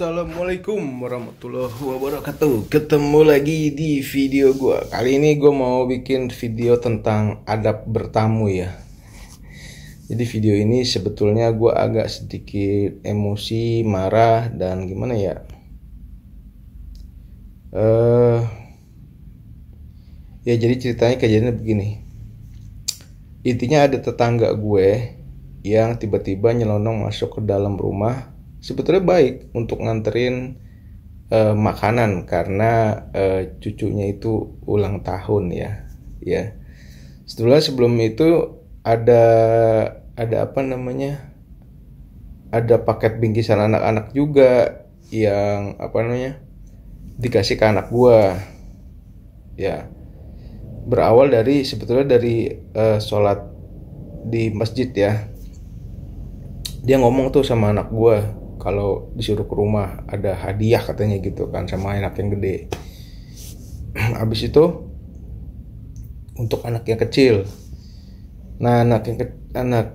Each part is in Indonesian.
Assalamualaikum warahmatullahi wabarakatuh Ketemu lagi di video gue Kali ini gue mau bikin video tentang adab bertamu ya Jadi video ini sebetulnya gue agak sedikit emosi, marah, dan gimana ya eh uh, Ya jadi ceritanya kejadiannya begini Intinya ada tetangga gue yang tiba-tiba nyelonong masuk ke dalam rumah sebetulnya baik untuk nganterin uh, makanan karena uh, cucunya itu ulang tahun ya ya setelah sebelum itu ada ada apa namanya ada paket bingkisan anak-anak juga yang apa namanya dikasih ke anak gua ya berawal dari sebetulnya dari uh, sholat di masjid ya dia ngomong tuh sama anak gua kalau disuruh ke rumah ada hadiah katanya gitu kan sama anak yang gede habis itu untuk anak yang kecil nah anak yang anak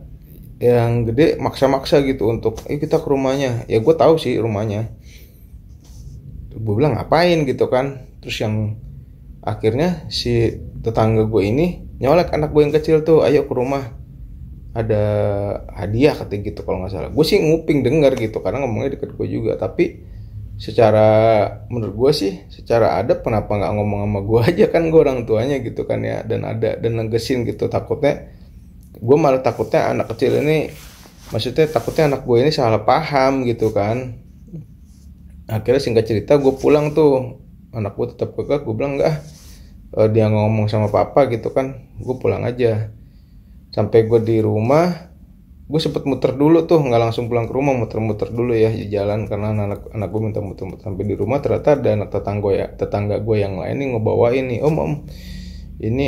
yang gede maksa-maksa gitu untuk eh kita ke rumahnya ya gue tahu sih rumahnya gue bilang ngapain gitu kan terus yang akhirnya si tetangga gue ini nyolek anak gue yang kecil tuh ayo ke rumah ada hadiah katanya gitu kalau nggak salah gue sih nguping dengar gitu karena ngomongnya deket gue juga tapi secara menurut gue sih secara adab kenapa nggak ngomong sama gue aja kan gue orang tuanya gitu kan ya dan ada dan ngegesin gitu takutnya gue malah takutnya anak kecil ini maksudnya takutnya anak gue ini salah paham gitu kan akhirnya singkat cerita gue pulang tuh anak gue tetap kekeh gue bilang enggak eh, dia ngomong sama papa gitu kan gue pulang aja sampai gue di rumah gue sempet muter dulu tuh nggak langsung pulang ke rumah muter-muter dulu ya di jalan karena anak anak gue minta muter-muter sampai di rumah ternyata ada anak tetangga ya tetangga gue yang lain nih ngebawa ini om oh, om ini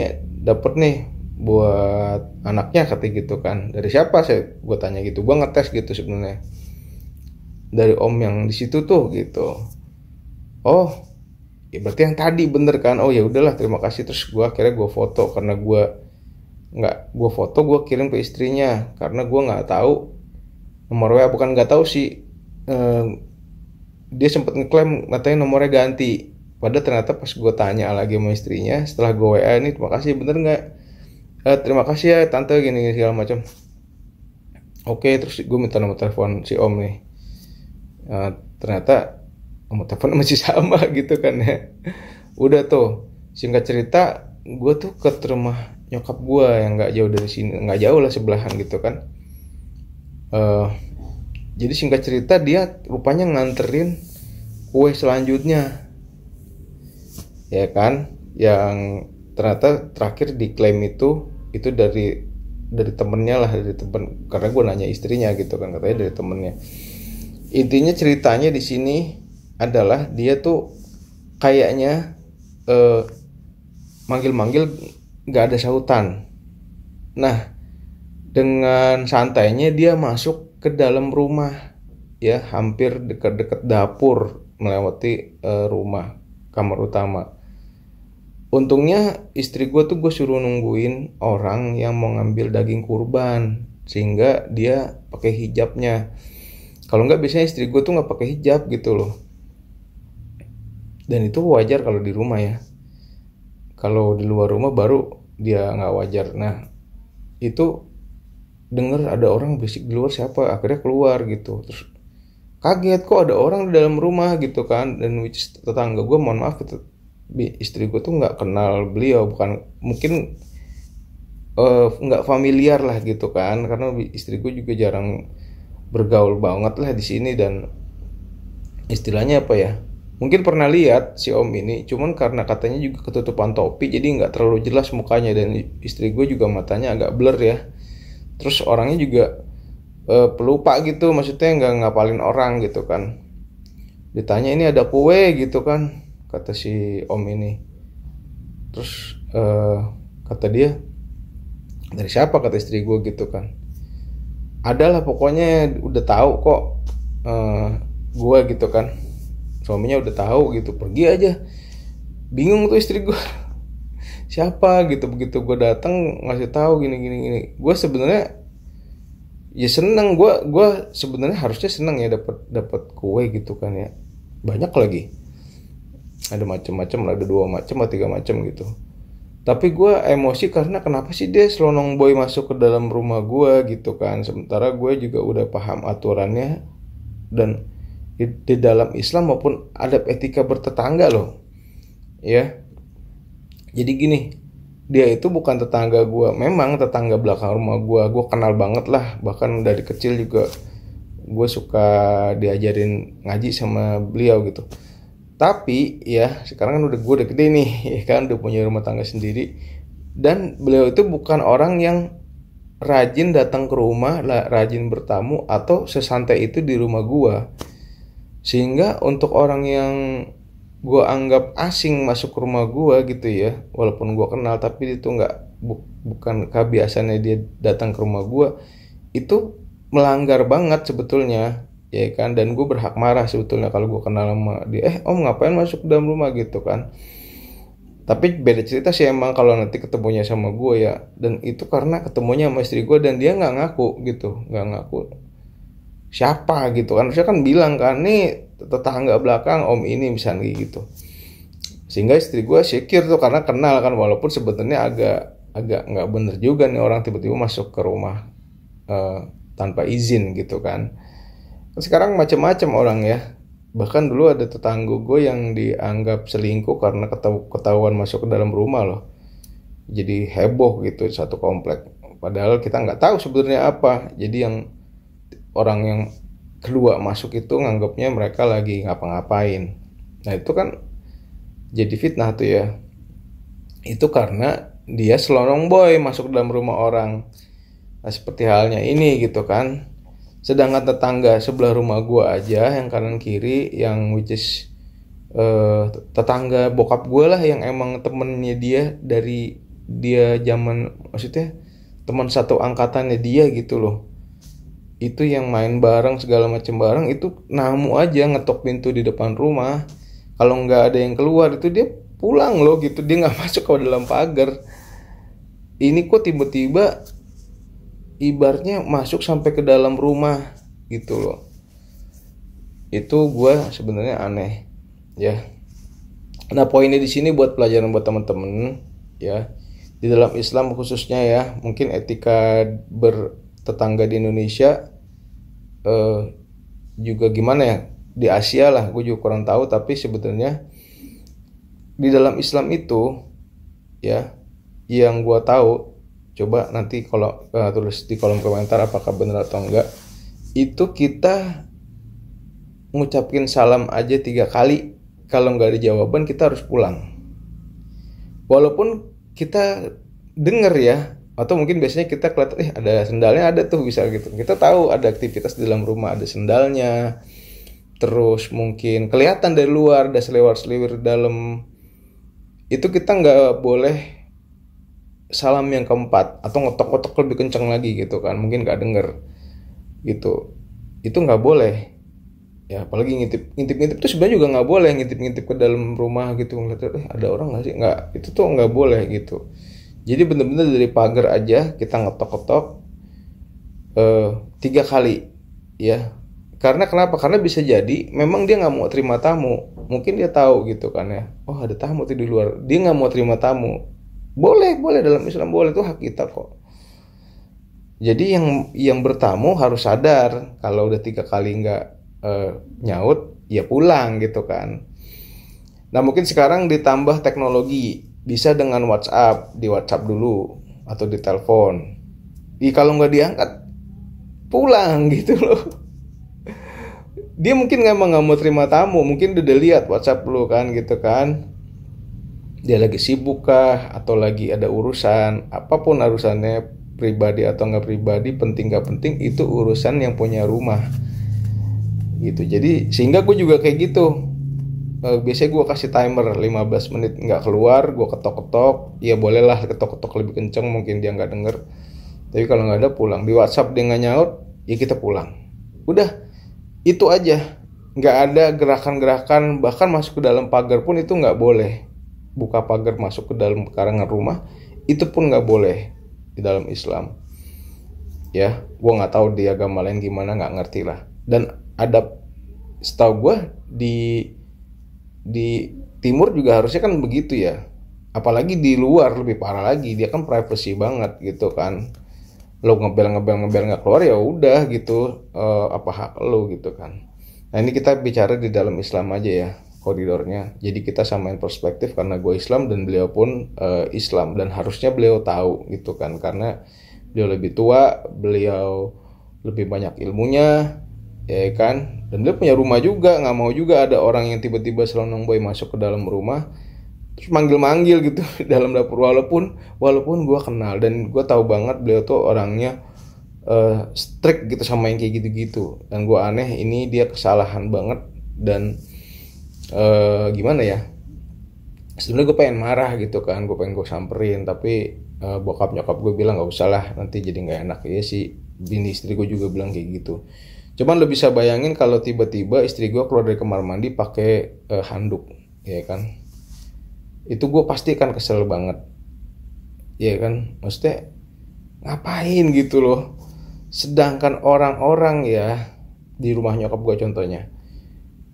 dapet nih buat anaknya kata gitu kan dari siapa saya gue tanya gitu gue ngetes gitu sebenarnya dari om yang di situ tuh gitu oh ya berarti yang tadi bener kan oh ya udahlah terima kasih terus gue akhirnya gue foto karena gue nggak gue foto gue kirim ke istrinya karena gue nggak tahu nomor wa bukan nggak tahu sih eh, dia sempat ngeklaim katanya nomornya ganti Padahal ternyata pas gue tanya lagi sama istrinya setelah gue WA ini terima kasih bener nggak? Eh, terima kasih ya tante gini, gini segala macam. Oke terus gue minta nomor telepon si om nih. Eh, ternyata nomor telepon masih sama gitu kan ya. Udah tuh singkat cerita gue tuh ke rumah nyokap gue yang nggak jauh dari sini nggak jauh lah sebelahan gitu kan uh, jadi singkat cerita dia rupanya nganterin kue selanjutnya ya kan yang ternyata terakhir diklaim itu itu dari dari temennya lah dari temen karena gue nanya istrinya gitu kan katanya dari temennya intinya ceritanya di sini adalah dia tuh kayaknya eh, manggil-manggil nggak ada sautan. Nah, dengan santainya dia masuk ke dalam rumah, ya hampir dekat-dekat dapur melewati uh, rumah kamar utama. Untungnya istri gue tuh gue suruh nungguin orang yang mau ngambil daging kurban sehingga dia pakai hijabnya. Kalau nggak biasanya istri gue tuh nggak pakai hijab gitu loh. Dan itu wajar kalau di rumah ya kalau di luar rumah baru dia nggak wajar nah itu denger ada orang berisik di luar siapa akhirnya keluar gitu terus kaget kok ada orang di dalam rumah gitu kan dan which tetangga gue mohon maaf istri gue tuh nggak kenal beliau bukan mungkin eh, nggak uh, familiar lah gitu kan karena istri gue juga jarang bergaul banget lah di sini dan istilahnya apa ya Mungkin pernah lihat si Om ini, cuman karena katanya juga ketutupan topi, jadi nggak terlalu jelas mukanya dan istri gue juga matanya agak blur ya. Terus orangnya juga uh, pelupa gitu, maksudnya nggak ngapalin orang gitu kan. Ditanya ini ada kue gitu kan, kata si Om ini. Terus uh, kata dia dari siapa kata istri gue gitu kan. Adalah pokoknya udah tahu kok uh, gue gitu kan suaminya udah tahu gitu pergi aja bingung tuh istri gue siapa gitu begitu gue datang ngasih tahu gini gini gini gue sebenarnya ya seneng gue gue sebenarnya harusnya seneng ya dapat dapat kue gitu kan ya banyak lagi ada macam-macam ada dua macam atau tiga macam gitu tapi gue emosi karena kenapa sih dia selonong boy masuk ke dalam rumah gue gitu kan sementara gue juga udah paham aturannya dan di, di dalam Islam maupun adab etika bertetangga loh ya jadi gini dia itu bukan tetangga gue memang tetangga belakang rumah gue gue kenal banget lah bahkan dari kecil juga gue suka diajarin ngaji sama beliau gitu tapi ya sekarang kan udah gue udah gede nih ya kan udah punya rumah tangga sendiri dan beliau itu bukan orang yang rajin datang ke rumah rajin bertamu atau sesantai itu di rumah gue sehingga untuk orang yang gue anggap asing masuk ke rumah gue gitu ya walaupun gue kenal tapi itu nggak bu, bukan kebiasaannya dia datang ke rumah gue itu melanggar banget sebetulnya ya kan dan gue berhak marah sebetulnya kalau gue kenal sama dia eh om ngapain masuk dalam rumah gitu kan tapi beda cerita sih emang kalau nanti ketemunya sama gue ya dan itu karena ketemunya sama istri gue dan dia nggak ngaku gitu nggak ngaku siapa gitu kan saya kan bilang kan nih tetangga belakang om ini misalnya gitu sehingga istri gue syekir tuh karena kenal kan walaupun sebetulnya agak agak nggak bener juga nih orang tiba-tiba masuk ke rumah uh, tanpa izin gitu kan sekarang macam-macam orang ya bahkan dulu ada tetangga gue yang dianggap selingkuh karena ketahuan masuk ke dalam rumah loh jadi heboh gitu satu komplek padahal kita nggak tahu sebenarnya apa jadi yang orang yang kedua masuk itu nganggapnya mereka lagi ngapa-ngapain. Nah itu kan jadi fitnah tuh ya. Itu karena dia selonong boy masuk dalam rumah orang. Nah, seperti halnya ini gitu kan. Sedangkan tetangga sebelah rumah gua aja yang kanan kiri yang which is uh, tetangga bokap gue lah yang emang temennya dia dari dia zaman maksudnya teman satu angkatannya dia gitu loh itu yang main bareng segala macam bareng itu namu aja ngetok pintu di depan rumah kalau nggak ada yang keluar itu dia pulang loh gitu dia nggak masuk ke dalam pagar ini kok tiba-tiba ibarnya masuk sampai ke dalam rumah gitu loh itu gue sebenarnya aneh ya nah poinnya di sini buat pelajaran buat temen-temen ya di dalam Islam khususnya ya mungkin etika ber tetangga di Indonesia uh, juga gimana ya di Asia lah gue juga kurang tahu tapi sebetulnya di dalam Islam itu ya yang gue tahu coba nanti kalau uh, tulis di kolom komentar apakah benar atau enggak itu kita ngucapin salam aja tiga kali kalau nggak ada jawaban kita harus pulang walaupun kita dengar ya atau mungkin biasanya kita kelihatan eh ada sendalnya ada tuh bisa gitu kita tahu ada aktivitas di dalam rumah ada sendalnya terus mungkin kelihatan dari luar ada selewar selewar dalam itu kita nggak boleh salam yang keempat atau ngetok-ngetok lebih kencang lagi gitu kan mungkin nggak denger gitu itu nggak boleh ya apalagi ngintip ngintip ngintip tuh sebenarnya juga nggak boleh ngintip ngintip ke dalam rumah gitu ngeliat eh ada orang nggak sih nggak itu tuh nggak boleh gitu jadi bener-bener dari pagar aja kita ngetok-ketok uh, eh, tiga kali ya. Karena kenapa? Karena bisa jadi memang dia nggak mau terima tamu. Mungkin dia tahu gitu kan ya. Oh ada tamu tuh di luar. Dia nggak mau terima tamu. Boleh, boleh dalam Islam boleh itu hak kita kok. Jadi yang yang bertamu harus sadar kalau udah tiga kali nggak uh, nyaut, ya pulang gitu kan. Nah mungkin sekarang ditambah teknologi bisa dengan WhatsApp di WhatsApp dulu atau di telepon di kalau nggak diangkat pulang gitu loh dia mungkin nggak emang nggak mau terima tamu mungkin udah lihat WhatsApp lu kan gitu kan dia lagi sibuk kah atau lagi ada urusan apapun urusannya pribadi atau nggak pribadi penting nggak penting itu urusan yang punya rumah gitu jadi sehingga gue juga kayak gitu uh, biasanya gue kasih timer 15 menit nggak keluar gue ketok-ketok ya bolehlah ketok-ketok lebih kenceng mungkin dia nggak denger tapi kalau nggak ada pulang di WhatsApp dia nggak nyaut ya kita pulang udah itu aja nggak ada gerakan-gerakan bahkan masuk ke dalam pagar pun itu nggak boleh buka pagar masuk ke dalam karangan rumah itu pun nggak boleh di dalam Islam ya gue nggak tahu di agama lain gimana nggak ngerti lah dan ada setahu gue di di timur juga harusnya kan begitu ya apalagi di luar lebih parah lagi dia kan privacy banget gitu kan lo ngebel ngebel ngebel nggak keluar ya udah gitu uh, apa hak lo gitu kan nah ini kita bicara di dalam Islam aja ya koridornya jadi kita samain perspektif karena gue Islam dan beliau pun uh, Islam dan harusnya beliau tahu gitu kan karena beliau lebih tua beliau lebih banyak ilmunya ya kan dan dia punya rumah juga nggak mau juga ada orang yang tiba-tiba selonong boy masuk ke dalam rumah terus manggil-manggil gitu dalam dapur walaupun walaupun gue kenal dan gue tahu banget beliau tuh orangnya uh, strict gitu sama yang kayak gitu-gitu dan gue aneh ini dia kesalahan banget dan uh, gimana ya sebenarnya gue pengen marah gitu kan gue pengen gue samperin tapi uh, bokap nyokap gue bilang nggak usah lah nanti jadi nggak enak ya si bini istri gue juga bilang kayak gitu Cuman lo bisa bayangin kalau tiba-tiba istri gue keluar dari kamar mandi pakai uh, handuk, ya kan? Itu gue pasti kan kesel banget, ya kan? Maksudnya ngapain gitu loh? Sedangkan orang-orang ya di rumah nyokap gue contohnya,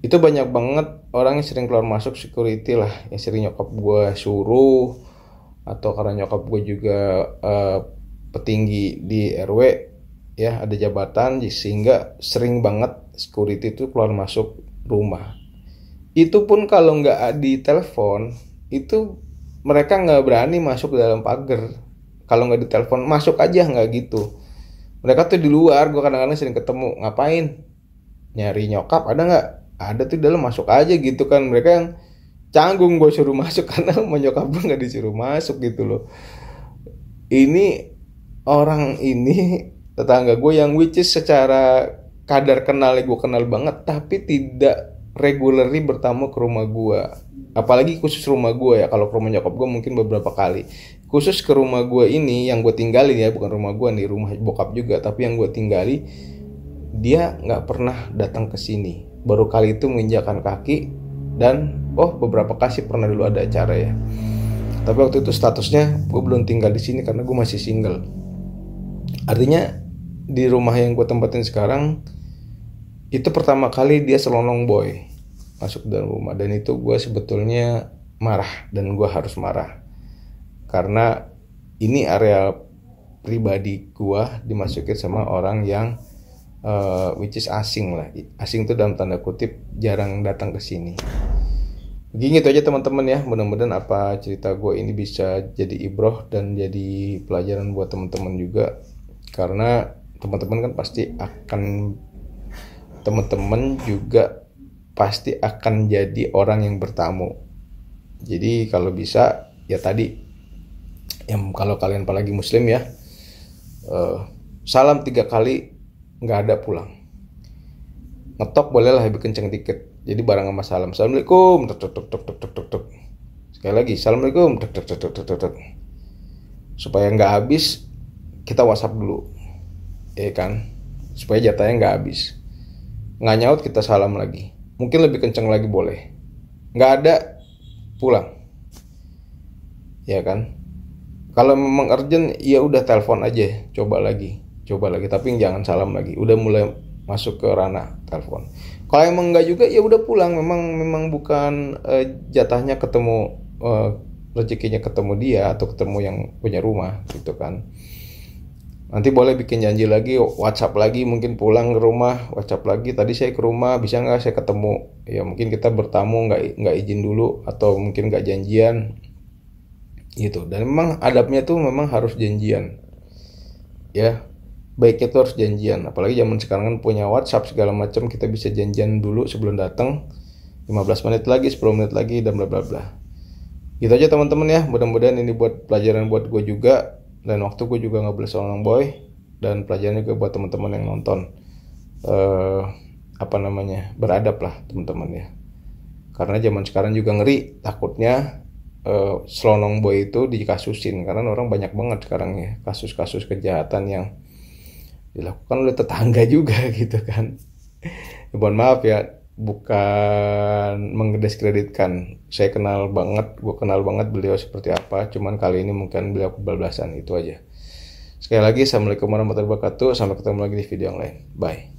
itu banyak banget orang yang sering keluar masuk security lah, yang sering nyokap gue suruh atau karena nyokap gue juga uh, petinggi di RW ya ada jabatan sehingga sering banget security itu keluar masuk rumah itu pun kalau nggak di telepon itu mereka nggak berani masuk ke dalam pagar kalau nggak di telepon masuk aja nggak gitu mereka tuh di luar gue kadang-kadang sering ketemu ngapain nyari nyokap ada nggak ada tuh dalam masuk aja gitu kan mereka yang canggung gue suruh masuk karena menyokap gue nggak disuruh masuk gitu loh ini orang ini tetangga gue yang which is secara kadar kenal gue kenal banget tapi tidak regularly bertamu ke rumah gue apalagi khusus rumah gue ya kalau ke rumah nyokap gue mungkin beberapa kali khusus ke rumah gue ini yang gue tinggalin ya bukan rumah gue nih rumah bokap juga tapi yang gue tinggali dia nggak pernah datang ke sini baru kali itu menginjakan kaki dan oh beberapa kali pernah dulu ada acara ya tapi waktu itu statusnya gue belum tinggal di sini karena gue masih single artinya di rumah yang gue tempatin sekarang itu pertama kali dia selonong boy masuk dalam rumah dan itu gue sebetulnya marah dan gue harus marah karena ini area pribadi gue dimasukin sama orang yang uh, which is asing lah asing itu dalam tanda kutip jarang datang ke sini gini itu aja teman-teman ya. Mudah-mudahan apa cerita gue ini bisa jadi ibroh dan jadi pelajaran buat teman-teman juga. Karena teman-teman kan pasti akan teman-teman juga pasti akan jadi orang yang bertamu. Jadi kalau bisa ya tadi yang kalau kalian apalagi muslim ya uh, salam tiga kali nggak ada pulang ngetok bolehlah lebih kenceng dikit jadi barang sama salam assalamualaikum tuk tuk tuk tuk tuk tuk tuk sekali lagi assalamualaikum tuk tuk tuk tuk tuk tuk supaya nggak habis kita whatsapp dulu ya kan supaya jatahnya nggak habis nggak nyaut kita salam lagi mungkin lebih kenceng lagi boleh nggak ada pulang ya kan kalau memang urgent ya udah telepon aja coba lagi coba lagi tapi jangan salam lagi udah mulai masuk ke ranah telepon kalau emang nggak juga ya udah pulang memang memang bukan uh, jatahnya ketemu uh, rezekinya ketemu dia atau ketemu yang punya rumah gitu kan Nanti boleh bikin janji lagi, WhatsApp lagi, mungkin pulang ke rumah, WhatsApp lagi. Tadi saya ke rumah, bisa nggak saya ketemu? Ya mungkin kita bertamu, nggak nggak izin dulu, atau mungkin nggak janjian, gitu. Dan memang adabnya tuh memang harus janjian, ya. Baiknya tuh harus janjian. Apalagi zaman sekarang kan punya WhatsApp segala macam, kita bisa janjian dulu sebelum datang. 15 menit lagi, 10 menit lagi, dan bla bla bla. Gitu aja teman-teman ya. Mudah-mudahan ini buat pelajaran buat gue juga dan waktu gue juga nggak boleh slonong Boy dan pelajaran juga buat teman-teman yang nonton eh, apa namanya beradab lah teman-teman ya karena zaman sekarang juga ngeri takutnya eh, Selonong Boy itu dikasusin karena orang banyak banget sekarang ya kasus-kasus kejahatan yang dilakukan oleh tetangga juga gitu kan mohon maaf ya bukan mengdeskreditkan. saya kenal banget gue kenal banget beliau seperti apa cuman kali ini mungkin beliau kebablasan itu aja sekali lagi assalamualaikum warahmatullahi wabarakatuh sampai ketemu lagi di video yang lain bye